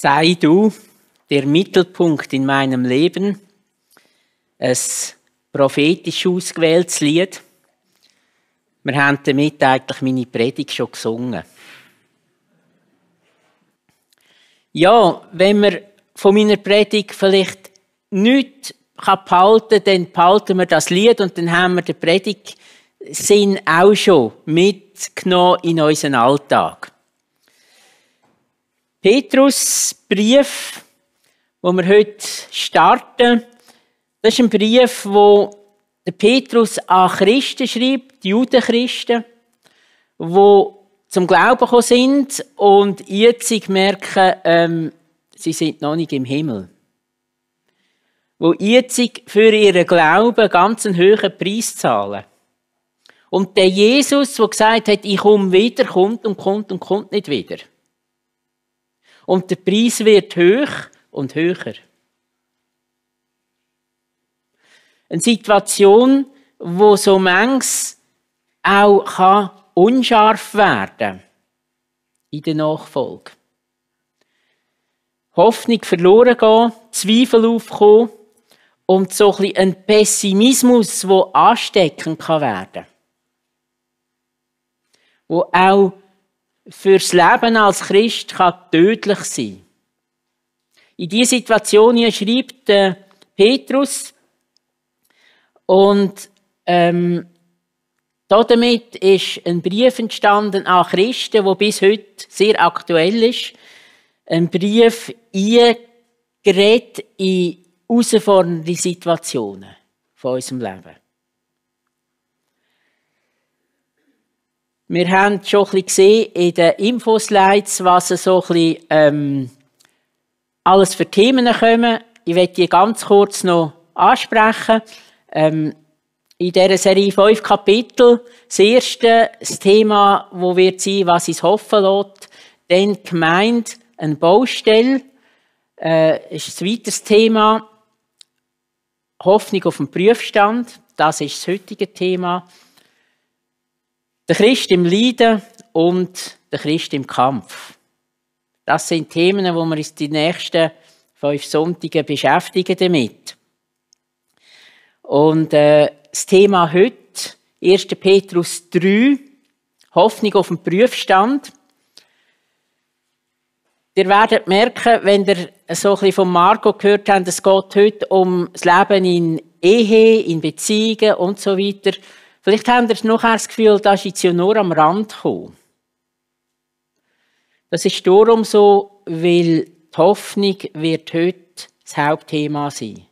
Sei du der Mittelpunkt in meinem Leben. Ein prophetisch ausgewähltes Lied. Wir haben damit eigentlich meine Predigt schon gesungen. Ja, wenn man von meiner Predigt vielleicht nichts behalten kann, dann behalten wir das Lied und dann haben wir den Predigtsinn auch schon mitgenommen in unseren Alltag. Petrusbrief, wo wir heute starten, das ist ein Brief, wo der Petrus an Christen schreibt, die Judenchristen, wo zum Glauben gekommen sind und jetzt merken, ähm, sie sind noch nicht im Himmel. Wo jetzt für ihren Glauben ganz einen hohen Preis zahlen. Und der Jesus, der gesagt hat, ich komme wieder, kommt und kommt und kommt nicht wieder und der Preis wird hoch und höher. Eine Situation, wo so manches auch kann unscharf werden in der Nachfolge. Hoffnung verloren gehen, Zweifel aufkommen und so ein, ein Pessimismus, der ansteckend werden kann. Wo auch fürs Leben als Christ kann tödlich sein. In diese Situation hier schreibt äh, Petrus und ähm, damit ist ein Brief entstanden an Christen, wo bis heute sehr aktuell ist. Ein Brief eingerät in herausfordernde Situationen von unserem Leben. Wir haben schon ein bisschen gesehen in den Infoslides, was so ein bisschen, ähm, alles für Themen kommen. Ich werde die ganz kurz noch ansprechen. Ähm, in dieser Serie fünf Kapitel. Das erste, das Thema, wo wird sein, was es hoffen lässt. Dann gemeint, Gemeinde, eine Baustelle, äh, ist das zweites Thema. Hoffnung auf den Prüfstand, das ist das heutige Thema. Der Christ im Leiden und der Christ im Kampf. Das sind Themen, wo wir uns die nächsten fünf Sonntage beschäftigen damit. Und äh, das Thema heute, 1. Petrus 3, Hoffnung auf den Prüfstand. Ihr werdet merken, wenn ihr so ein bisschen von Marco gehört habt, es geht heute um das Leben in Ehe, in Beziehungen und so weiter. Vielleicht habt ihr noch das Gefühl, dass ich ja nur am Rand komme. Das ist darum so, weil die Hoffnung wird heute das Hauptthema sein.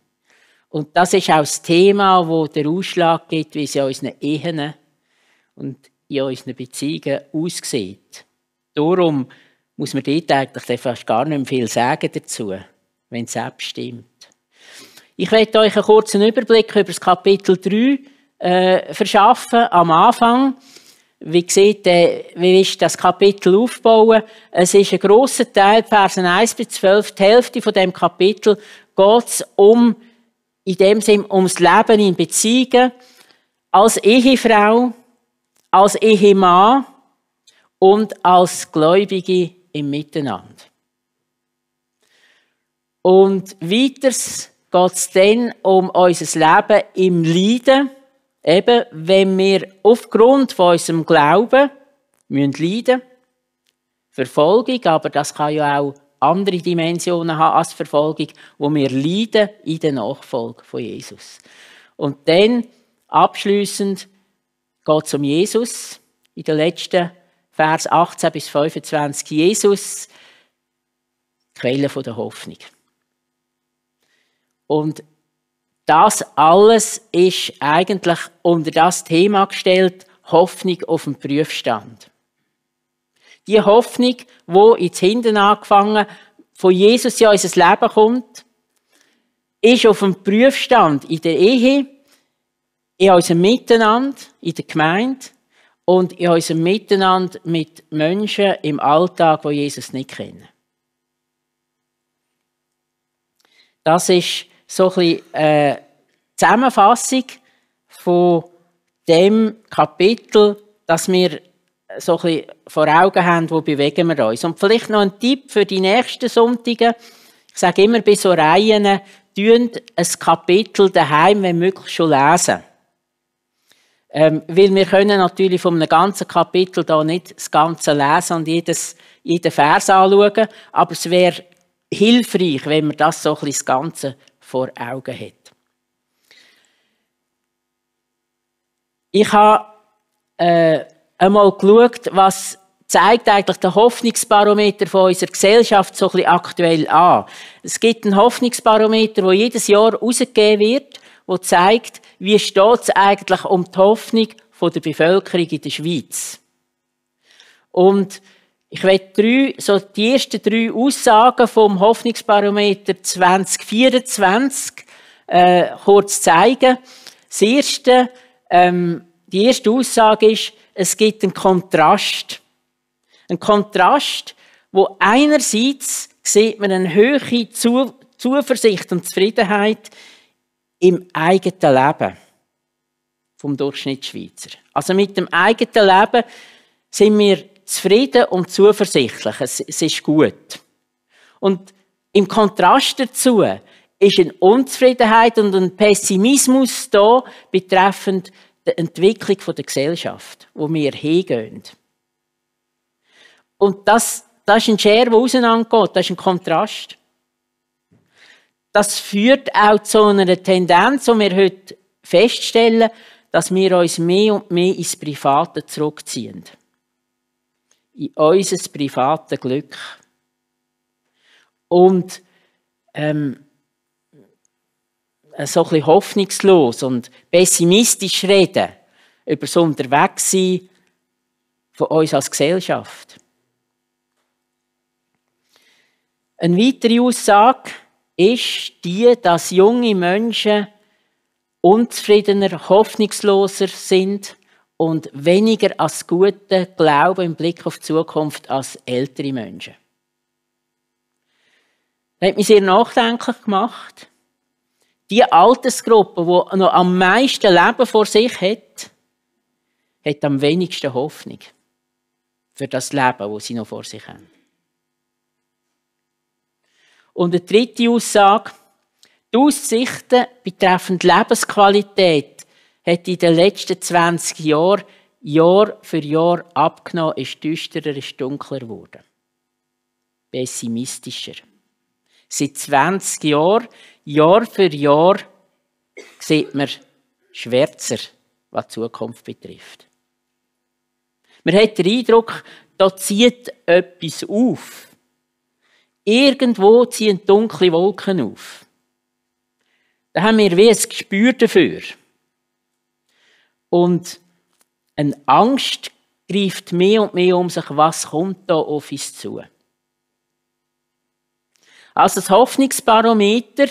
Und das ist auch das Thema, wo der Ausschlag gibt, wie es in unseren Ehen und in unseren Beziehungen aussieht. Darum muss man dort eigentlich fast gar nicht mehr viel sagen dazu, wenn es selbst stimmt. Ich werde euch einen kurzen Überblick über das Kapitel 3 äh, verschaffen am Anfang. Wie sieht, äh, wie ist das Kapitel aufbauen? Es ist ein grosser Teil, Versen 1 bis 12, die Hälfte von dem Kapitel geht um, in dem Sinn, ums Leben in Beziehungen, als Ehefrau, als Ehemann und als Gläubige im Miteinander. Und weiters geht es dann um unser Leben im Leiden Eben, wenn wir aufgrund von unserem Glauben müssen leiden müssen, Verfolgung, aber das kann ja auch andere Dimensionen haben als Verfolgung, wo wir leiden in der Nachfolge von Jesus. Und dann abschließend geht es um Jesus in den letzten Vers 18 bis 25. Jesus, Quelle der Hoffnung. Und das alles ist eigentlich unter das Thema gestellt, Hoffnung auf den Prüfstand. Die Hoffnung, wo jetzt Hinten angefangen von Jesus in unser Leben kommt, ist auf dem Prüfstand in der Ehe, in unserem Miteinander, in der Gemeinde und in unserem Miteinander mit Menschen im Alltag, wo Jesus nicht kennen. Das ist so ein bisschen, äh, Zusammenfassung von dem Kapitel, das wir so ein bisschen vor Augen haben, wo bewegen wir uns. Und vielleicht noch ein Tipp für die nächsten Sonntage. Ich sage immer bei so Reihen, ein Kapitel daheim, wenn möglich, schon lesen. Ähm, weil wir können natürlich von einem ganzen Kapitel da nicht das ganze lesen und jedes, jeden Vers anschauen, aber es wäre hilfreich, wenn wir das so ein bisschen das Ganze vor Augen hat. Ich habe äh, einmal geschaut, was zeigt eigentlich der Hoffnungsbarometer von unserer Gesellschaft so ein bisschen aktuell an. Es gibt einen Hoffnungsbarometer, der jedes Jahr herausgegeben wird, der zeigt, wie steht es eigentlich um die Hoffnung der Bevölkerung in der Schweiz. Und ich werde drei, so die ersten drei Aussagen vom Hoffnungsbarometer 2024 äh, kurz zeigen. Das erste, ähm, die erste Aussage ist, es gibt einen Kontrast. Ein Kontrast, wo einerseits sieht man eine höhere Zu Zuversicht und Zufriedenheit im eigenen Leben vom Durchschnittsschweizer. Also mit dem eigenen Leben sind wir zufrieden und zuversichtlich. Es, es ist gut. Und im Kontrast dazu ist eine Unzufriedenheit und ein Pessimismus da betreffend der Entwicklung der Gesellschaft, wo wir hingehen. Und das, das ist ein Scher, der auseinandergeht, das ist ein Kontrast. Das führt auch zu einer Tendenz, die wir heute feststellen, dass wir uns mehr und mehr ins Private zurückziehen in unser privates Glück. Und ähm, so ein bisschen hoffnungslos und pessimistisch reden über so Unterwegssein von uns als Gesellschaft. Eine weitere Aussage ist die, dass junge Menschen unzufriedener, hoffnungsloser sind und weniger als Gute glauben im Blick auf die Zukunft als ältere Menschen. Das hat mich sehr nachdenklich gemacht. Die Altersgruppe, die noch am meisten Leben vor sich hat, hat am wenigsten Hoffnung für das Leben, das sie noch vor sich haben. Und eine dritte Aussage. Die Aussichten betreffend Lebensqualität hat in den letzten 20 Jahren Jahr für Jahr abgenommen, ist düsterer, ist dunkler geworden. Pessimistischer. Seit 20 Jahren, Jahr für Jahr, sieht man schwärzer, was die Zukunft betrifft. Man hat den Eindruck, da zieht etwas auf. Irgendwo ziehen dunkle Wolken auf. Da haben wir wie ein Gespür dafür. Und eine Angst greift mehr und mehr um sich, was kommt da auf uns zu. Also das Hoffnungsbarometer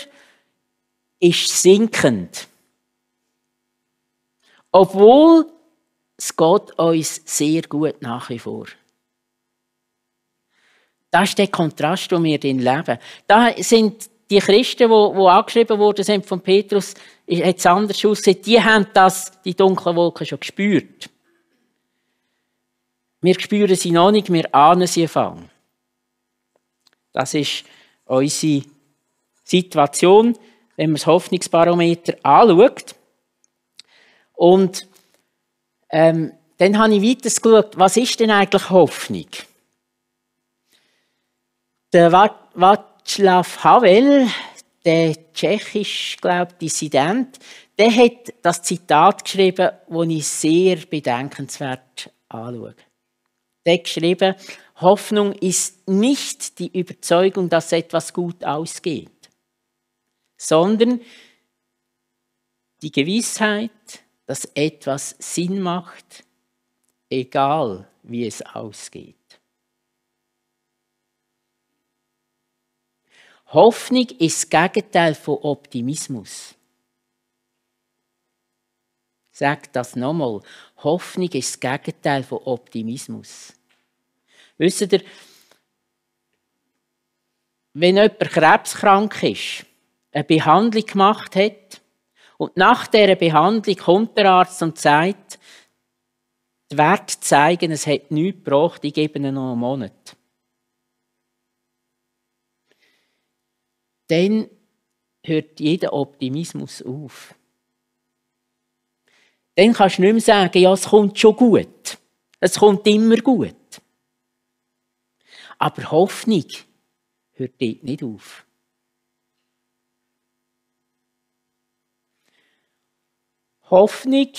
ist sinkend. Obwohl es geht uns sehr gut nach wie vor. Das ist der Kontrast, den wir leben. Da sind die Christen, die, die angeschrieben worden sind von Petrus, hat es anders aussehen. die haben das, die dunklen Wolken schon gespürt. Wir spüren sie noch nicht, wir ahnen sie fangen. Das ist unsere Situation, wenn man das Hoffnungsbarometer anschaut. Und ähm, dann habe ich weiter geschaut, was ist denn eigentlich Hoffnung? Der Wat Václav Havel, der tschechisch, glaub, Dissident, der hat das Zitat geschrieben, das ich sehr bedenkenswert anschaue. Der hat geschrieben, Hoffnung ist nicht die Überzeugung, dass etwas gut ausgeht, sondern die Gewissheit, dass etwas Sinn macht, egal wie es ausgeht. Hoffnung ist das Gegenteil von Optimismus. Sag das nochmal. Hoffnung ist das Gegenteil von Optimismus. Wisst ihr, wenn jemand krebskrank ist, eine Behandlung gemacht hat und nach dieser Behandlung kommt der Arzt und sagt, die Werte zeigen, es hat nichts gebraucht, ich gebe ihnen noch einen Monat. dann hört jeder Optimismus auf. Dann kannst du nicht mehr sagen, ja, es kommt schon gut. Es kommt immer gut. Aber Hoffnung hört dort nicht auf. Hoffnung,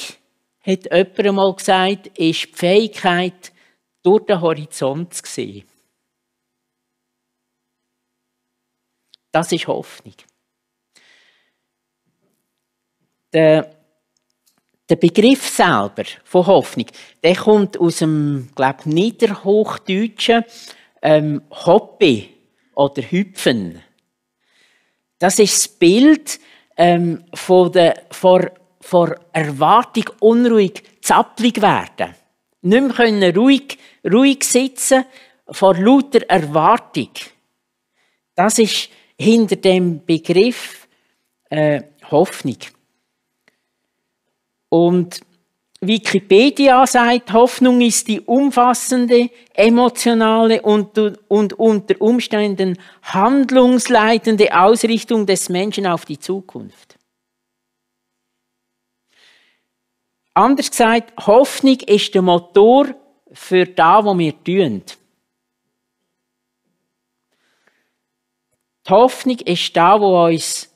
hat jemand einmal gesagt, ist die Fähigkeit, durch den Horizont zu sehen. Das ist Hoffnung. Der, der Begriff selber von Hoffnung, der kommt aus dem, glaube Niederhochdeutschen ähm, Hobby oder Hüpfen. Das ist das Bild ähm, von, der, von, von Erwartung unruhig, zappelig werden. Nicht mehr können ruhig, ruhig sitzen vor lauter Erwartung. Das ist hinter dem Begriff äh, Hoffnung. Und Wikipedia sagt, Hoffnung ist die umfassende, emotionale und, und unter Umständen handlungsleitende Ausrichtung des Menschen auf die Zukunft. Anders gesagt, Hoffnung ist der Motor für das, was wir tun. Die Hoffnung ist da, wo uns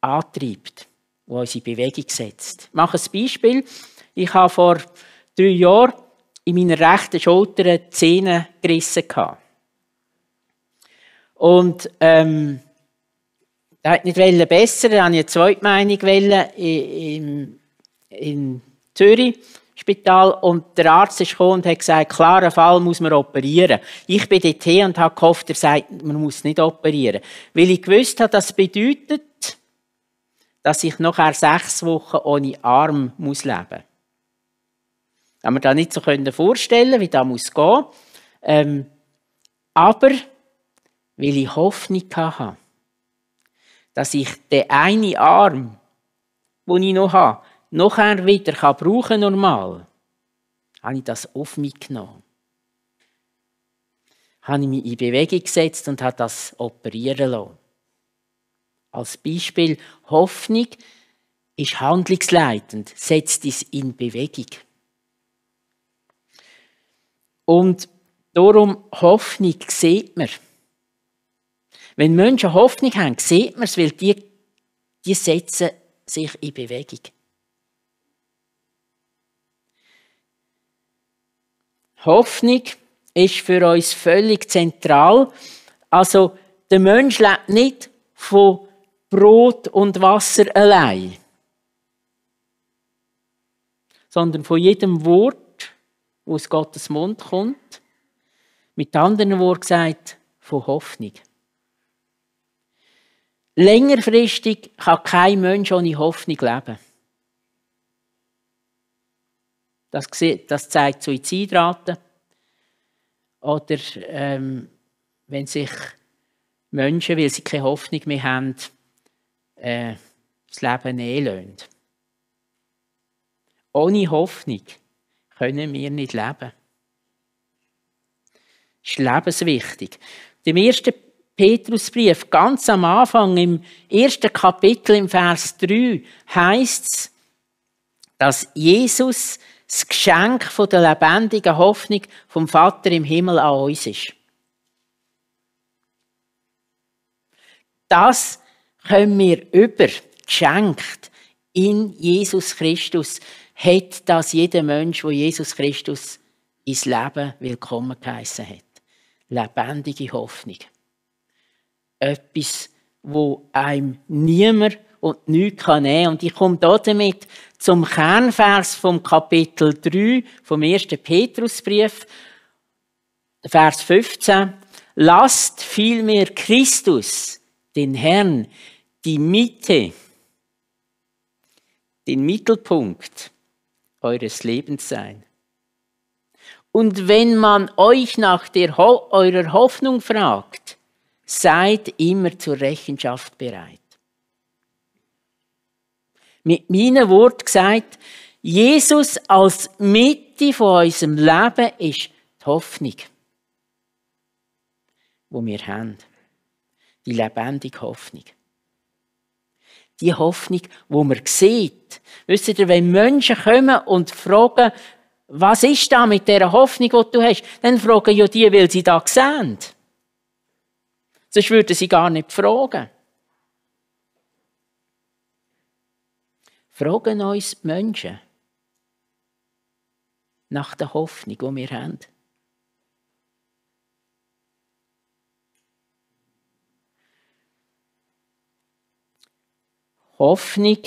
antreibt, wo uns in Bewegung setzt. Ich mache ein Beispiel. Ich habe vor drei Jahren in meiner rechten Schulter Zähne gerissen. Und ähm, er hat nicht wollen besser, habe ich eine Zweitmeinung in, in, in Zürich. Spital und der Arzt ist gekommen und hat gesagt, klarer Fall muss man operieren. Ich bin dort hin und habe gehofft, er sagt, man muss nicht operieren. Weil ich gewusst habe, das bedeutet, dass ich nachher sechs Wochen ohne Arm muss leben muss. Haben wir das nicht so vorstellen wie das muss gehen. Ähm, aber, weil ich Hoffnung hatte, dass ich den einen Arm, den ich noch habe, nachher wieder kann brauchen normal, habe ich das auf mich genommen. Habe ich mich in Bewegung gesetzt und habe das operieren lassen. Als Beispiel, Hoffnung ist handlungsleitend, setzt es in Bewegung. Und darum, Hoffnung sieht man. Wenn Menschen Hoffnung haben, sieht man es, weil die, die setzen sich in Bewegung. Hoffnung ist für uns völlig zentral. Also, der Mensch lebt nicht von Brot und Wasser allein, sondern von jedem Wort, das aus Gottes Mund kommt. Mit anderen Worten gesagt, von Hoffnung. Längerfristig kann kein Mensch ohne Hoffnung leben. Das, das zeigt Suizidraten. Oder ähm, wenn sich Menschen, weil sie keine Hoffnung mehr haben, äh, das Leben nehmen. Ohne Hoffnung können wir nicht leben. Das ist lebenswichtig. Im ersten Petrusbrief, ganz am Anfang, im ersten Kapitel, im Vers 3, heißt es, dass Jesus das Geschenk von der lebendigen Hoffnung vom Vater im Himmel an uns ist. Das können wir über, geschenkt, in Jesus Christus, hat das jeder Mensch, wo Jesus Christus ins Leben willkommen geheissen hat. Lebendige Hoffnung. Etwas, wo einem niemand und nichts nehmen Und ich komme damit zum Kernvers vom Kapitel 3 vom 1. Petrusbrief, Vers 15. Lasst vielmehr Christus, den Herrn, die Mitte, den Mittelpunkt eures Lebens sein. Und wenn man euch nach der Ho eurer Hoffnung fragt, seid immer zur Rechenschaft bereit mit meinen Wort gesagt, Jesus als Mitte von unserem Leben ist die Hoffnung, wo wir haben. Die lebendige Hoffnung. Die Hoffnung, wo man sieht. Wisst ihr, wenn Menschen kommen und fragen, was ist da mit dieser Hoffnung, die du hast, dann fragen ja die, weil sie da sehen. Sonst würden sie gar nicht fragen. fragen uns die Menschen nach der Hoffnung, die wir haben. Hoffnung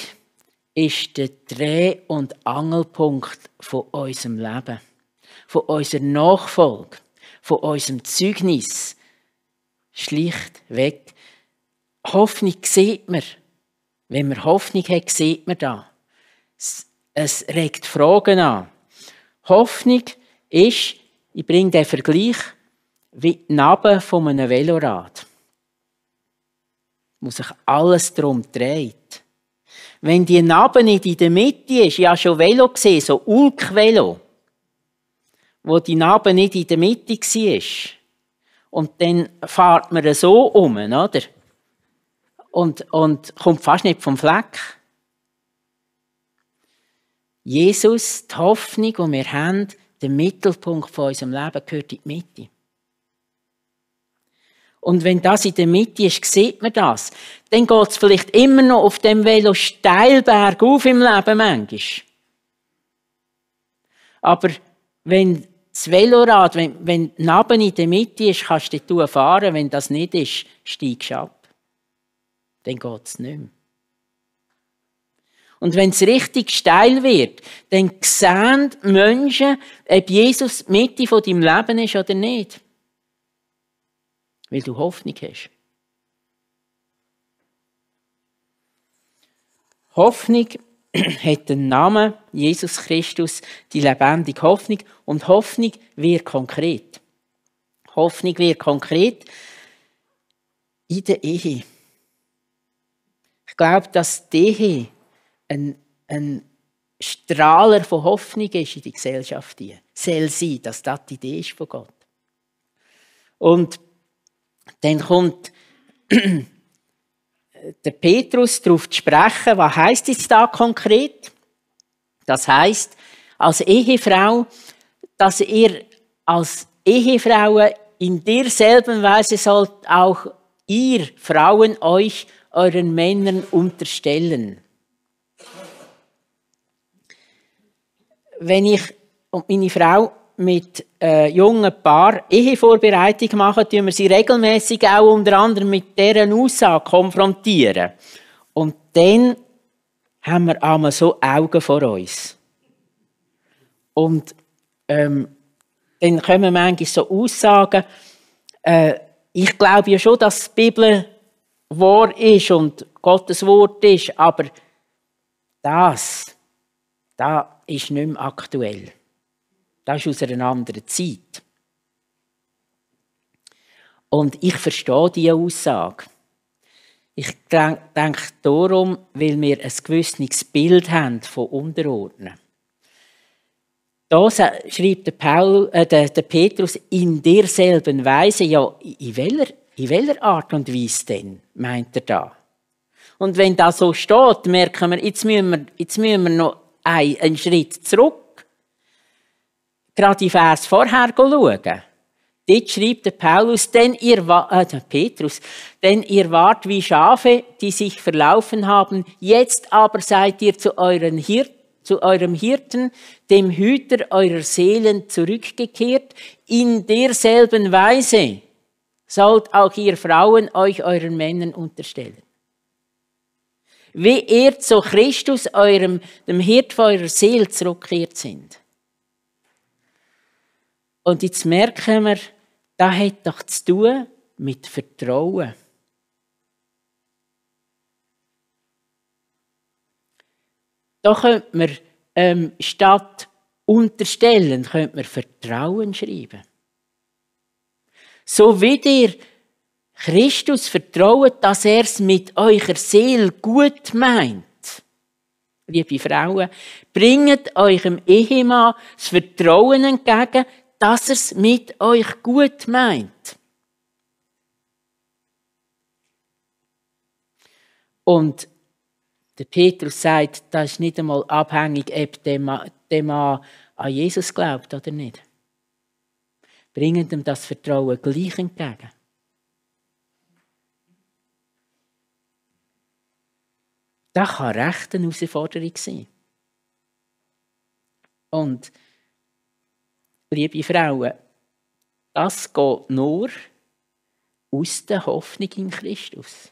ist der Dreh- und Angelpunkt von unserem Leben, von unserer Nachfolge, von unserem Zeugnis. Schlicht weg. Hoffnung sieht man wenn man Hoffnung hat, sieht man da. Es regt Fragen an. Hoffnung ist, ich bringe den Vergleich, wie die Nabe von einem Velorad. Wo sich alles drum dreht. Wenn die Nabe nicht in der Mitte ist, ich habe schon Velo gesehen, so Ulk-Velo, wo die Nabe nicht in der Mitte war. Und dann fährt man so um, oder? und, und kommt fast nicht vom Fleck. Jesus, die Hoffnung, die wir haben, der Mittelpunkt von unserem Leben gehört in die Mitte. Und wenn das in der Mitte ist, sieht man das. Dann geht es vielleicht immer noch auf dem Velo steil bergauf im Leben manchmal. Aber wenn das Velorad, wenn, wenn Naben in der Mitte ist, kannst du fahren. Wenn das nicht ist, steigst du ab dann geht es nicht mehr. Und wenn es richtig steil wird, dann sehen Menschen, ob Jesus Mitte von deinem Leben ist oder nicht. Weil du Hoffnung hast. Hoffnung hat den Namen Jesus Christus, die lebendige Hoffnung. Und Hoffnung wird konkret. Hoffnung wird konkret in der Ehe glaube, dass Ehe ein, ein Strahler von Hoffnung ist in die Gesellschaft. Die soll sein, dass das die Idee ist von Gott. Und dann kommt der Petrus darauf zu sprechen, was heißt jetzt da konkret? Das heißt als Ehefrau, dass ihr als Ehefrauen in derselben Weise sollt auch ihr Frauen euch euren Männern unterstellen. Wenn ich und meine Frau mit äh, jungen Paar Ehevorbereitung machen, tun wir sie regelmäßig auch unter anderem mit deren Aussagen konfrontieren. Und dann haben wir einmal so Augen vor uns. Und ähm, dann kommen manchmal so Aussagen. Äh, ich glaube ja schon, dass die Bibel wahr ist und Gottes Wort ist, aber das, das ist nicht mehr aktuell. Das ist aus einer anderen Zeit. Und ich verstehe diese Aussage. Ich denke darum, weil wir ein gewisses Bild haben von Unterordnen. Da schreibt der, Paul, äh, der, Petrus in derselben Weise, ja, in welcher in welcher Art und Weise denn, meint er da? Und wenn das so steht, merken wir, jetzt müssen wir, jetzt müssen wir noch einen Schritt zurück. Gerade die Vers vorher schauen. Dort schreibt der Paulus, denn ihr, äh, Petrus, denn ihr wart wie Schafe, die sich verlaufen haben, jetzt aber seid ihr zu, euren Hirt, zu eurem Hirten, dem Hüter eurer Seelen zurückgekehrt, in derselben Weise sollt auch ihr Frauen euch euren Männern unterstellen. Wie ihr zu Christus, eurem, dem Hirt eurer Seele zurückkehrt sind. Und jetzt merken wir, das hat doch zu tun mit Vertrauen. Da könnte man ähm, statt unterstellen, könnte man Vertrauen schreiben so wie ihr Christus vertraut, dass er es mit eurer Seele gut meint. Liebe Frauen, bringt eurem Ehemann das Vertrauen entgegen, dass er es mit euch gut meint. Und der Petrus sagt, das ist nicht einmal abhängig, ob der Mann an Jesus glaubt oder nicht bringt ihm das Vertrauen gleich entgegen. Das kann recht eine Herausforderung sein. Und, liebe Frauen, das geht nur aus der Hoffnung in Christus.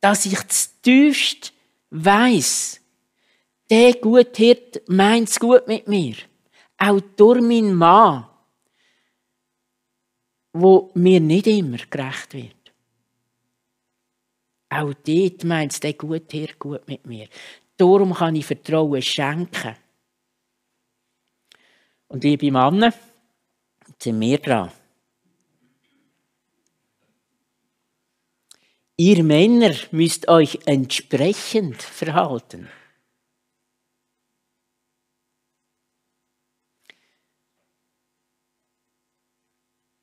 Dass ich das zutiefst weiss, der gute Hirt meint es gut mit mir. Auch durch meinen Mann, wo mir nicht immer gerecht wird. Auch dort meint es der gute Hirt gut mit mir. Darum kann ich Vertrauen schenken. Und liebe Männer, sind wir dran. Ihr Männer müsst euch entsprechend verhalten.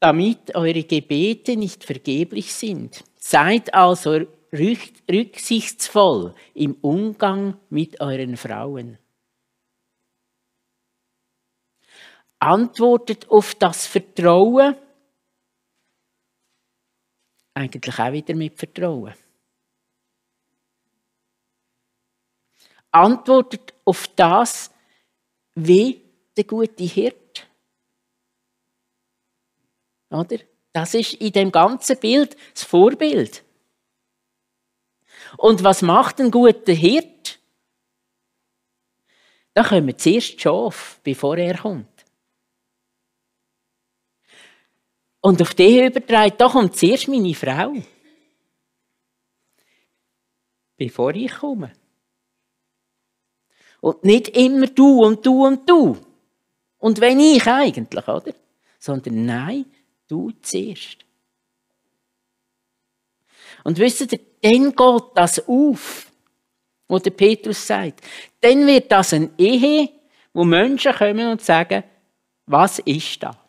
damit eure Gebete nicht vergeblich sind. Seid also rücksichtsvoll im Umgang mit euren Frauen. Antwortet auf das Vertrauen, eigentlich auch wieder mit Vertrauen. Antwortet auf das, wie der gute Hirte oder? Das ist in dem ganzen Bild das Vorbild. Und was macht ein guter Hirt? Da kommen zuerst die Schafe, bevor er kommt. Und auf die übertragen, da kommt zuerst meine Frau. Bevor ich komme. Und nicht immer du und du und du. Und wenn ich eigentlich, oder? Sondern nein, Du zuerst. Und wisst ihr, dann geht das auf, wo der Petrus sagt. Dann wird das eine Ehe, wo Menschen kommen und sagen, was ist da?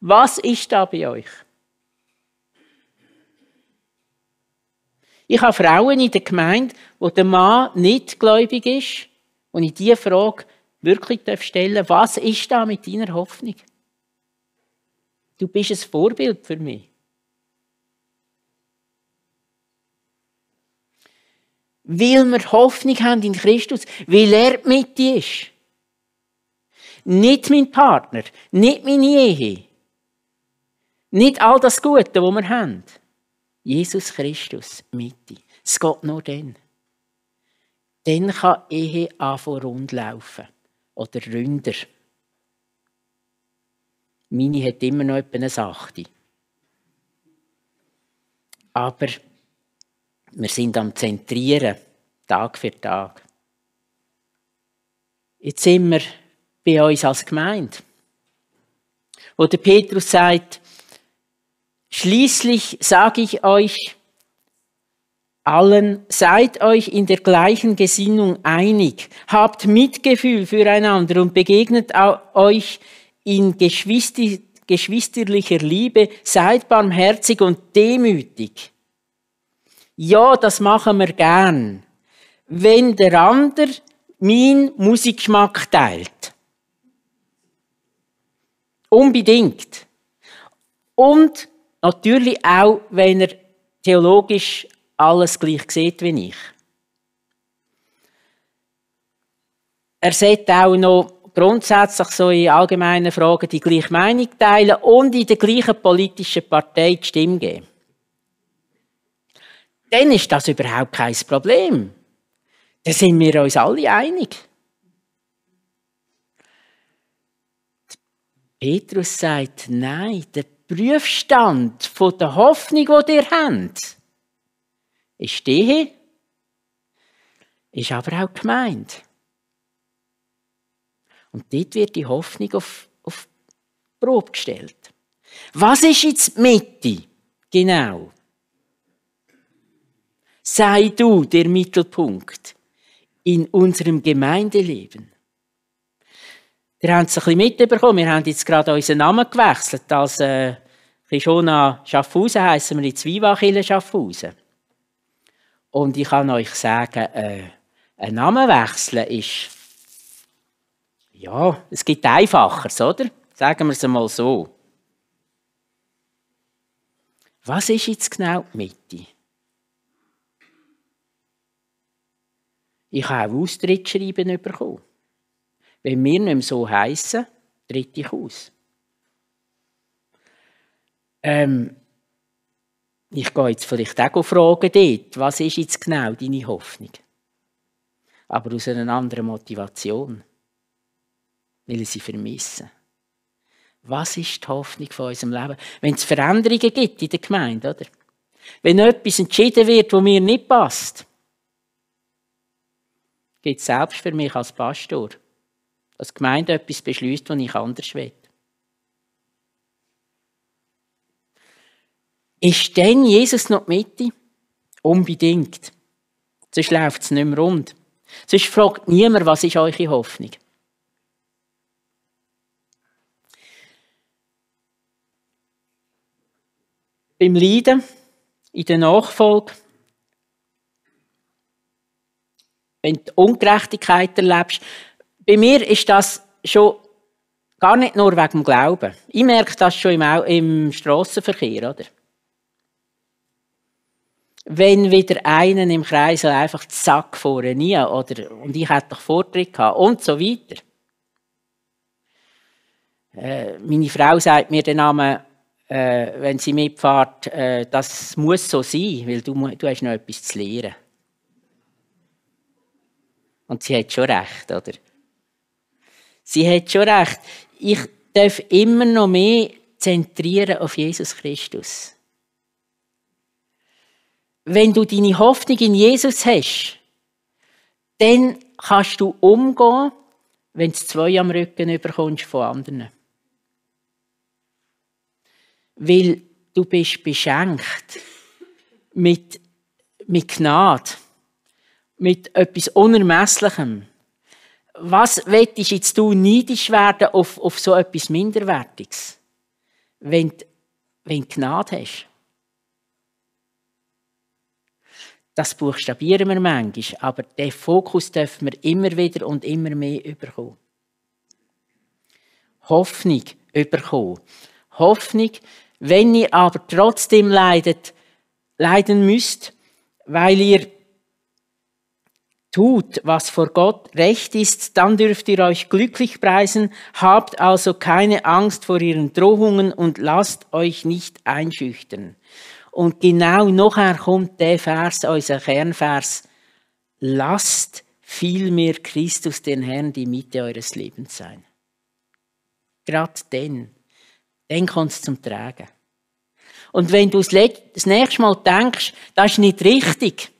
Was ist da bei euch? Ich habe Frauen in der Gemeinde, wo der Mann nicht gläubig ist, und ich diese Frage wirklich stellen darf, was ist da mit deiner Hoffnung? Du bist ein Vorbild für mich. Weil wir Hoffnung haben in Christus, weil er mit dir ist. Nicht mein Partner, nicht meine Ehe, nicht all das Gute, was wir haben. Jesus Christus mit dir. Es geht nur dann. Dann kann Ehe anfangen rund laufen. Oder Ründer. Meine hat immer noch etwa eine Sachte. Aber wir sind am Zentrieren, Tag für Tag. Jetzt sind wir bei uns als Gemeinde. Oder Petrus sagt, schließlich sage ich euch allen, seid euch in der gleichen Gesinnung einig, habt Mitgefühl füreinander und begegnet euch in geschwisterlicher Liebe, seid barmherzig und demütig. Ja, das machen wir gern, wenn der andere meinen Musikgeschmack teilt. Unbedingt. Und natürlich auch, wenn er theologisch alles gleich sieht wie ich. Er sagt auch noch, grundsätzlich so in allgemeinen Fragen die gleiche Meinung teilen und in der gleichen politischen Partei die Stimme geben. Dann ist das überhaupt kein Problem. Da sind wir uns alle einig. Petrus sagt, nein, der Prüfstand von der Hoffnung, die ihr habt, ist die, ist aber auch gemeint. Und dort wird die Hoffnung auf, auf Probe gestellt. Was ist jetzt die Mitte? Genau. Sei du der Mittelpunkt in unserem Gemeindeleben. Ihr habt es ein bisschen mitbekommen. Wir haben jetzt gerade unseren Namen gewechselt. Als äh, Kishona Schaffhausen heißen wir jetzt Vivachille Schaffhausen. Und ich kann euch sagen, äh, einen Namen wechseln ist ja, es gibt Einfacheres, oder? Sagen wir es einmal so. Was ist jetzt genau die Mitte? Ich habe auch Austrittsschreiben bekommen. Wenn wir nicht mehr so heissen, tritt ich aus. Ähm, ich gehe jetzt vielleicht auch fragen dort, was ist jetzt genau deine Hoffnung? Aber aus einer anderen Motivation weil ich sie vermisse. Was ist die Hoffnung von unserem Leben? Wenn es Veränderungen gibt in der Gemeinde, oder? Wenn etwas entschieden wird, wo mir nicht passt, gibt es selbst für mich als Pastor, dass die Gemeinde etwas beschließt, was ich anders will. Ist denn Jesus noch die Mitte? Unbedingt. Sonst läuft es nicht mehr rund. Sonst fragt niemand, was ist eure Hoffnung. Ist. beim Leiden, in der Nachfolge, wenn du Ungerechtigkeit erlebst. Bei mir ist das schon gar nicht nur wegen dem Glauben. Ich merke das schon im, im Strassenverkehr, oder? Wenn wieder einen im Kreisel einfach zack vorne nie, oder? Und ich hatte doch Vortritt gehabt und so weiter. Äh, meine Frau sagt mir den Namen äh, wenn sie mitfährt, äh, das muss so sein, weil du, du hast noch etwas zu lernen. Und sie hat schon recht, oder? Sie hat schon recht. Ich darf immer noch mehr zentrieren auf Jesus Christus. Wenn du deine Hoffnung in Jesus hast, dann kannst du umgehen, wenn du zwei am Rücken überkommst von anderen. Bekommst weil du bist beschenkt mit, mit Gnade, mit etwas Unermesslichem. Was wettest jetzt du neidisch werden auf, auf so etwas Minderwertiges, wenn, wenn du Gnade hast? Das buchstabieren wir manchmal, aber diesen Fokus dürfen wir immer wieder und immer mehr überkommen. Hoffnung überkommen. Hoffnung wenn ihr aber trotzdem leidet, leiden müsst, weil ihr tut, was vor Gott recht ist, dann dürft ihr euch glücklich preisen, habt also keine Angst vor ihren Drohungen und lasst euch nicht einschüchtern. Und genau nachher kommt der Vers, unser Kernvers, lasst vielmehr Christus, den Herrn, die Mitte eures Lebens sein. Gerade denn dann kommt es zum Tragen. Und wenn du das nächste Mal denkst, das ist nicht richtig,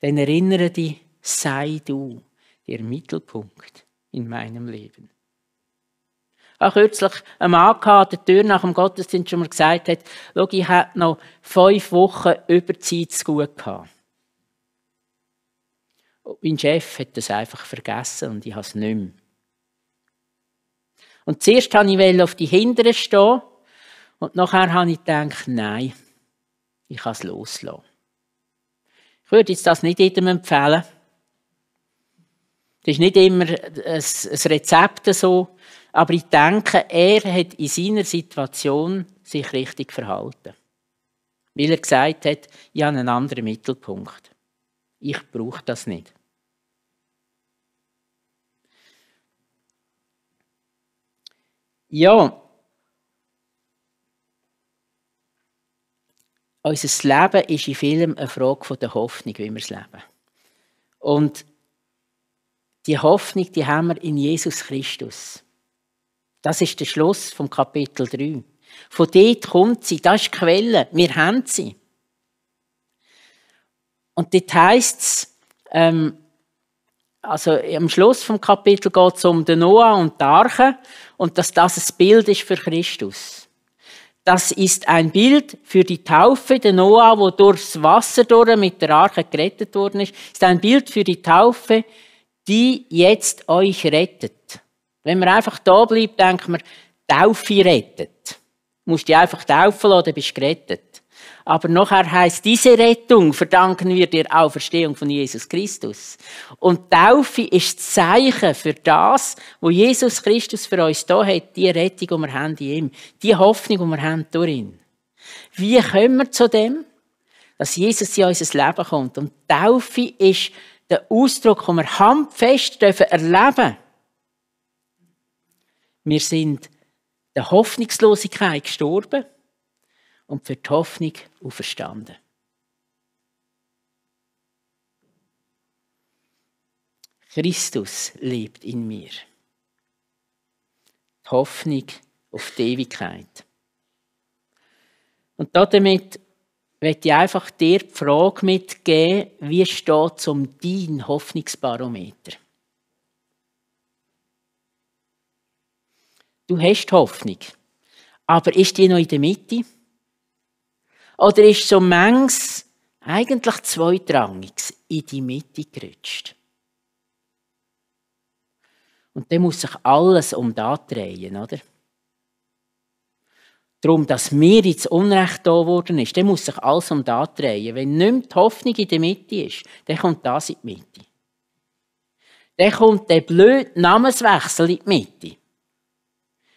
dann erinnere dich, sei du der Mittelpunkt in meinem Leben. Auch kürzlich ein Mann an der Tür nach dem Gottesdienst schon mal gesagt hat, ich hätte noch fünf Wochen Überzeit zu gut gehabt. Und mein Chef hat das einfach vergessen und ich habe es nicht mehr. Und zuerst wollte ich auf die Hinteren stehen und nachher habe ich gedacht, nein, ich kann es loslassen. Ich würde jetzt das nicht jedem empfehlen. Das ist nicht immer ein Rezept so, aber ich denke, er hat in seiner Situation sich richtig verhalten. Weil er gesagt hat, ich habe einen anderen Mittelpunkt. Ich brauche das nicht. Ja, unser Leben ist in vielem eine Frage der Hoffnung, wie wir es leben. Und die Hoffnung, die haben wir in Jesus Christus. Das ist der Schluss vom Kapitel 3. Von dort kommt sie, das ist die Quelle, wir haben sie. Und dort heisst es, ähm, also am Schluss vom Kapitel geht es um den Noah und die Arche und dass das ein Bild ist für Christus. Das ist ein Bild für die Taufe der Noah, wo durchs Wasser durch mit der Arche gerettet worden ist. Ist ein Bild für die Taufe, die jetzt euch rettet. Wenn man einfach da bleibt, denkt man, Taufe rettet. Du musst dich einfach taufen lassen, bist gerettet. Aber nachher heißt diese Rettung verdanken wir der Auferstehung von Jesus Christus. Und Taufe ist das Zeichen für das, wo Jesus Christus für uns da hat, die Rettung, die wir haben in ihm, die Hoffnung, die wir haben durch ihn. Wie kommen wir zu dem, dass Jesus in unser Leben kommt? Und Taufe ist der Ausdruck, den wir handfest dürfen erleben. Wir sind der Hoffnungslosigkeit gestorben und für die Hoffnung auferstanden. Christus lebt in mir. Die Hoffnung auf die Ewigkeit. Und damit möchte ich einfach dir die Frage mitgeben, wie steht es um dein Hoffnungsbarometer? Du hast Hoffnung, aber ist die noch in der Mitte? Oder ist so manches eigentlich zweitrangig in die Mitte gerutscht? Und dann muss sich alles um da drehen, oder? Darum, dass mir ins Unrecht da worden ist, dann muss sich alles um da drehen. Wenn nicht mehr die Hoffnung in der Mitte ist, dann kommt das in die Mitte. Dann kommt der blöde Namenswechsel in die Mitte.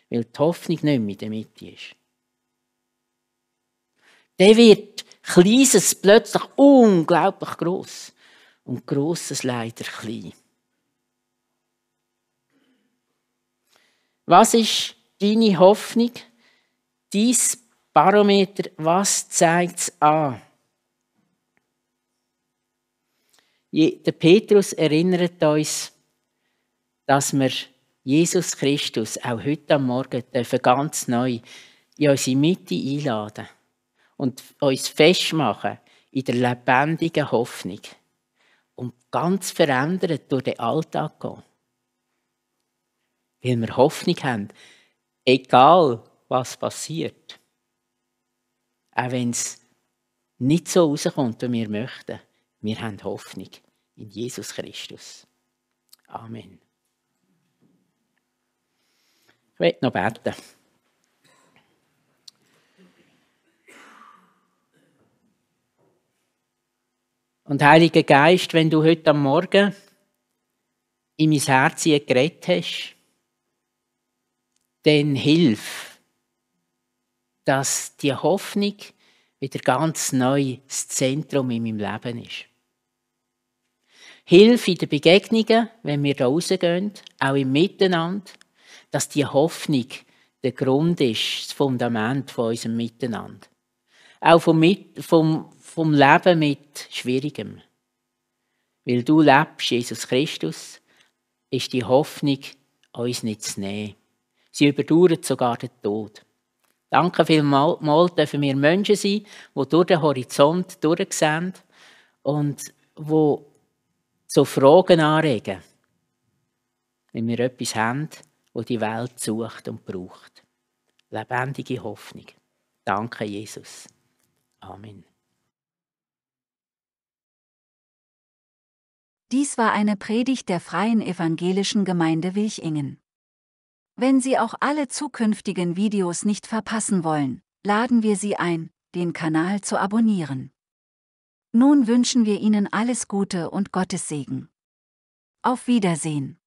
Weil die Hoffnung nicht mehr in der Mitte ist. Der wird Kleines plötzlich unglaublich groß und Grosses leider klein. Was ist deine Hoffnung? Dein Barometer, was zeigt es an? Der Petrus erinnert uns, dass wir Jesus Christus auch heute am Morgen ganz neu in unsere Mitte einladen dürfen und uns festmachen in der lebendigen Hoffnung und ganz verändert durch den Alltag gehen. Weil wir Hoffnung haben, egal was passiert. Auch wenn es nicht so rauskommt, wie wir möchten. Wir haben Hoffnung in Jesus Christus. Amen. Ich möchte noch beten. Und Heiliger Geist, wenn du heute am Morgen in mein Herz gerettet hast, dann hilf, dass die Hoffnung wieder ganz neu das Zentrum in meinem Leben ist. Hilf in den Begegnungen, wenn wir da rausgehen, auch im Miteinander, dass die Hoffnung der Grund ist, das Fundament von unserem Miteinander auch vom, vom, vom Leben mit Schwierigem. Weil du lebst, Jesus Christus, ist die Hoffnung, uns nicht zu nehmen. Sie überdauert sogar den Tod. Danke vielmals dürfen wir Menschen sein, die durch den Horizont durchsehen und die so Fragen anregen, wenn wir etwas haben, wo die Welt sucht und braucht. Lebendige Hoffnung. Danke, Jesus. Amen. Dies war eine Predigt der Freien Evangelischen Gemeinde Wilchingen. Wenn Sie auch alle zukünftigen Videos nicht verpassen wollen, laden wir Sie ein, den Kanal zu abonnieren. Nun wünschen wir Ihnen alles Gute und Gottes Segen. Auf Wiedersehen.